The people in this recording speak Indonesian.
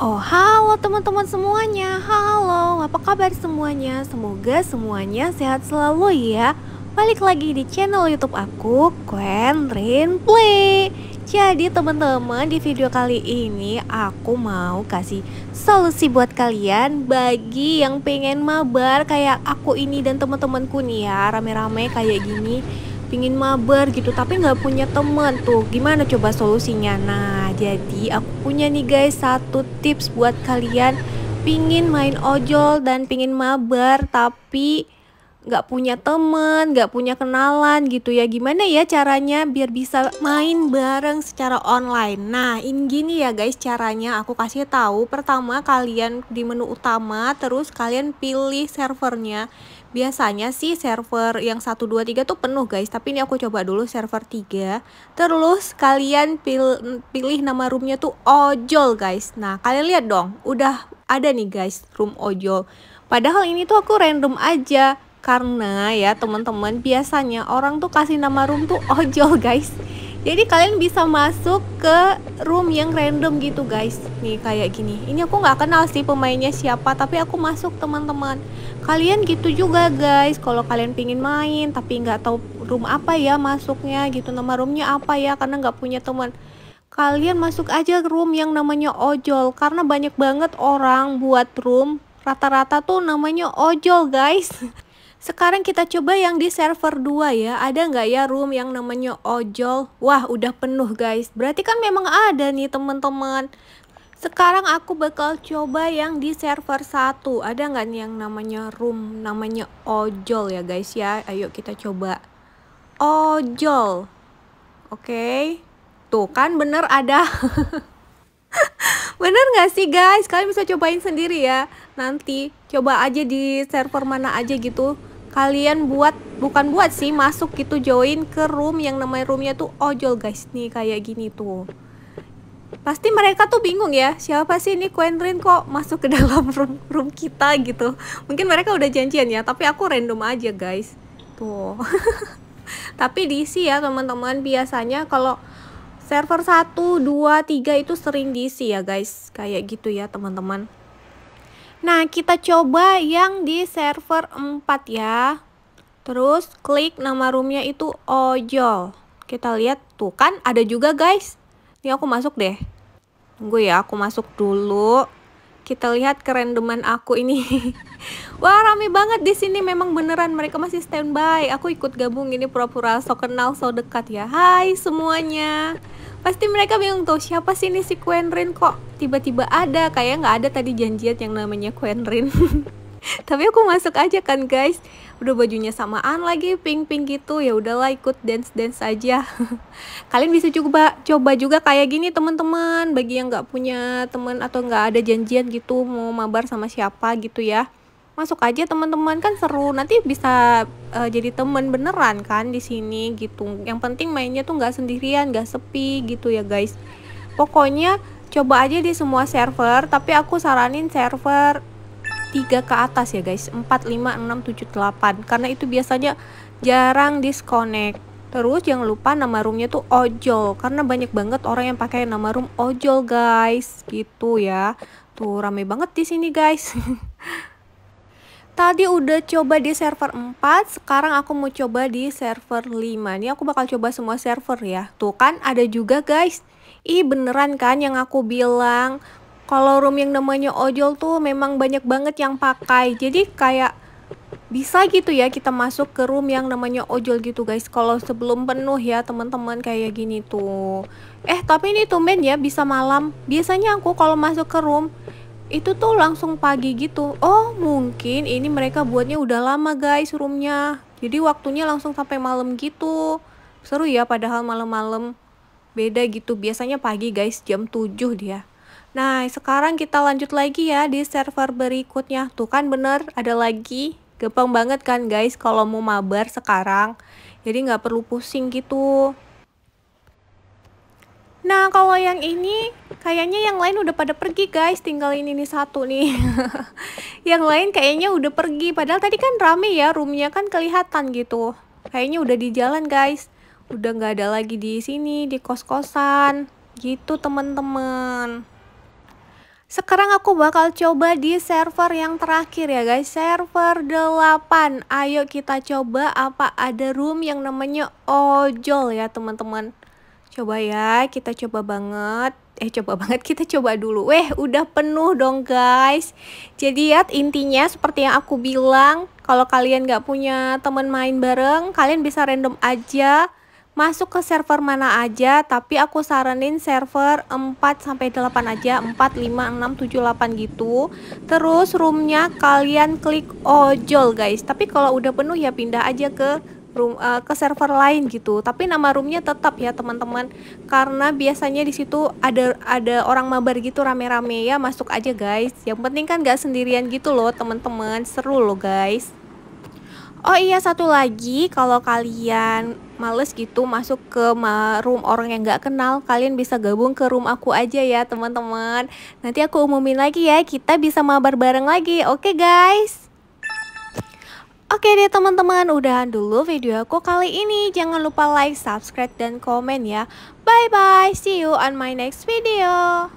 Oh, halo teman-teman semuanya. Halo, apa kabar semuanya? Semoga semuanya sehat selalu ya. Balik lagi di channel YouTube aku, Quentin Play. Jadi teman-teman, di video kali ini aku mau kasih solusi buat kalian bagi yang pengen mabar kayak aku ini dan teman-temanku nih ya, rame-rame kayak gini pingin mabar gitu tapi nggak punya temen tuh gimana coba solusinya nah jadi aku punya nih guys satu tips buat kalian pingin main ojol dan pingin mabar tapi nggak punya temen, nggak punya kenalan gitu ya Gimana ya caranya biar bisa main bareng secara online Nah ini gini ya guys caranya aku kasih tahu Pertama kalian di menu utama terus kalian pilih servernya Biasanya sih server yang 1, 2, 3 tuh penuh guys Tapi ini aku coba dulu server 3 Terus kalian pil pilih nama roomnya tuh ojol guys Nah kalian lihat dong udah ada nih guys room ojol Padahal ini tuh aku random aja karena ya teman-teman biasanya orang tuh kasih nama room tuh ojol guys jadi kalian bisa masuk ke room yang random gitu guys Nih kayak gini Ini aku nggak kenal sih pemainnya siapa Tapi aku masuk teman-teman Kalian gitu juga guys Kalau kalian pingin main Tapi nggak tahu room apa ya masuknya gitu Nama roomnya apa ya Karena nggak punya teman Kalian masuk aja room yang namanya ojol Karena banyak banget orang buat room Rata-rata tuh namanya ojol guys Sekarang kita coba yang di server 2 ya. Ada nggak ya room yang namanya ojol? Wah, udah penuh guys. Berarti kan memang ada nih teman-teman. Sekarang aku bakal coba yang di server 1 Ada nggak nih yang namanya room Namanya ojol ya guys ya Ayo kita coba Ojol Oke okay. Tuh kan bener ada Bener nggak sih guys Kalian bisa cobain sendiri ya Nanti coba aja di server mana aja gitu kalian buat bukan buat sih masuk gitu join ke room yang namanya roomnya tuh ojol guys nih kayak gini tuh pasti mereka tuh bingung ya siapa sih ini Quentin kok masuk ke dalam room, room kita gitu mungkin mereka udah janjian ya tapi aku random aja guys tuh tapi diisi ya teman-teman biasanya kalau server 1, 2, 3 itu sering diisi ya guys kayak gitu ya teman-teman Nah, kita coba yang di server 4 ya. Terus klik nama roomnya itu ojol. Kita lihat tuh kan ada juga guys. Ini aku masuk deh. Tunggu ya, aku masuk dulu. Kita lihat kerendeman aku ini. Wah, rame banget di sini. Memang beneran mereka masih standby. Aku ikut gabung ini pura-pura so kenal so dekat ya. Hai semuanya. Pasti mereka bingung tuh siapa sih ini si Quenrin kok tiba-tiba ada kayak nggak ada tadi janjian yang namanya Quenrin. Tapi aku masuk aja kan guys. Udah bajunya samaan lagi pink-pink gitu ya udahlah ikut dance-dance aja. Kalian bisa coba coba juga kayak gini teman-teman bagi yang nggak punya teman atau nggak ada janjian gitu mau mabar sama siapa gitu ya masuk aja teman-teman kan seru nanti bisa uh, jadi temen beneran kan di sini gitu yang penting mainnya tuh nggak sendirian nggak sepi gitu ya guys pokoknya coba aja di semua server tapi aku saranin server 3 ke atas ya guys 4, 5, 6, 7, 8 karena itu biasanya jarang disconnect Terus jangan lupa nama roomnya tuh ojol karena banyak banget orang yang pakai nama room ojol guys gitu ya. Tuh rame banget di sini guys. Tadi udah coba di server 4, sekarang aku mau coba di server 5. Ini aku bakal coba semua server ya. Tuh kan ada juga guys. Ih beneran kan yang aku bilang. Kalau room yang namanya ojol tuh memang banyak banget yang pakai. Jadi kayak bisa gitu ya kita masuk ke room yang namanya ojol gitu guys. Kalau sebelum penuh ya teman-teman kayak gini tuh. Eh tapi ini tuh tumben ya bisa malam. Biasanya aku kalau masuk ke room itu tuh langsung pagi gitu oh mungkin ini mereka buatnya udah lama guys roomnya jadi waktunya langsung sampai malam gitu seru ya padahal malam-malam beda gitu biasanya pagi guys jam 7 dia nah sekarang kita lanjut lagi ya di server berikutnya tuh kan bener ada lagi gampang banget kan guys kalau mau mabar sekarang jadi nggak perlu pusing gitu nah kalau yang ini Kayaknya yang lain udah pada pergi guys, tinggal ini nih satu nih. yang lain kayaknya udah pergi, padahal tadi kan rame ya, roomnya kan kelihatan gitu. Kayaknya udah di jalan guys, udah nggak ada lagi di sini di kos kosan, gitu temen-temen. Sekarang aku bakal coba di server yang terakhir ya guys Server 8 Ayo kita coba apa ada room yang namanya ojol ya teman-teman Coba ya kita coba banget eh coba banget kita coba dulu weh udah penuh dong guys jadi ya intinya seperti yang aku bilang kalau kalian nggak punya temen main bareng kalian bisa random aja masuk ke server mana aja tapi aku saranin server 4 sampai 8 aja 4 5 6 7 8 gitu. Terus roomnya kalian klik ojol guys. Tapi kalau udah penuh ya pindah aja ke room uh, ke server lain gitu tapi nama roomnya tetap ya teman-teman karena biasanya di situ ada ada orang mabar gitu rame-rame ya masuk aja guys yang penting kan gak sendirian gitu loh teman-teman seru loh guys Oh iya satu lagi kalau kalian males gitu masuk ke room orang yang gak kenal kalian bisa gabung ke room aku aja ya teman-teman nanti aku umumin lagi ya kita bisa mabar bareng lagi oke okay, guys Oke deh teman-teman, udahan dulu video aku kali ini. Jangan lupa like, subscribe, dan komen ya. Bye-bye, see you on my next video.